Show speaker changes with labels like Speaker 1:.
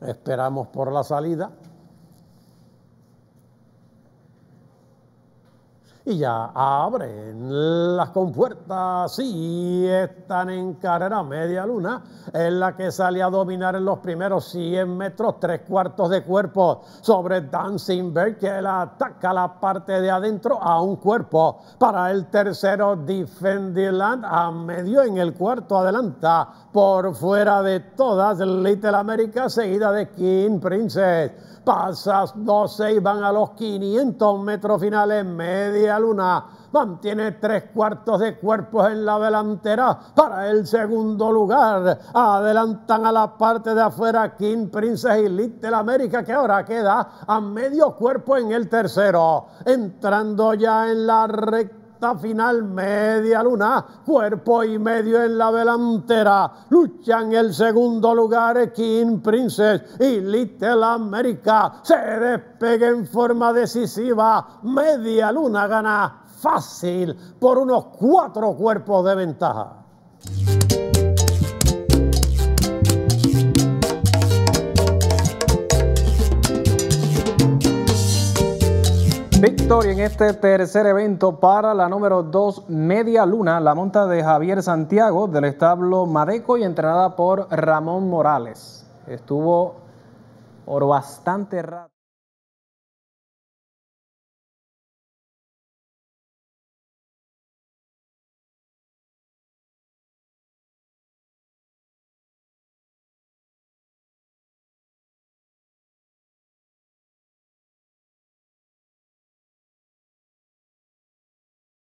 Speaker 1: esperamos por la salida y ya abren las compuertas. y están en carrera media luna, en la que sale a dominar en los primeros 100 metros, tres cuartos de cuerpo sobre Dancing Bird que la ataca la parte de adentro a un cuerpo. Para el tercero, Land a medio en el cuarto, adelanta por fuera de todas Little America, seguida de King Princess. Pasas 12 y van a los 500 metros finales, media luna. Mantiene tres cuartos de cuerpos en la delantera para el segundo lugar. Adelantan a la parte de afuera King, Princess y Little América, que ahora queda a medio cuerpo en el tercero. Entrando ya en la recta final, media luna, cuerpo y medio en la delantera. Luchan el segundo lugar King Princess y Little America. Se despegue en forma decisiva. Media luna gana fácil por unos cuatro cuerpos de ventaja.
Speaker 2: en este tercer evento para la número 2 Media Luna, la monta de Javier Santiago del establo Madeco y entrenada por Ramón Morales. Estuvo por bastante rato.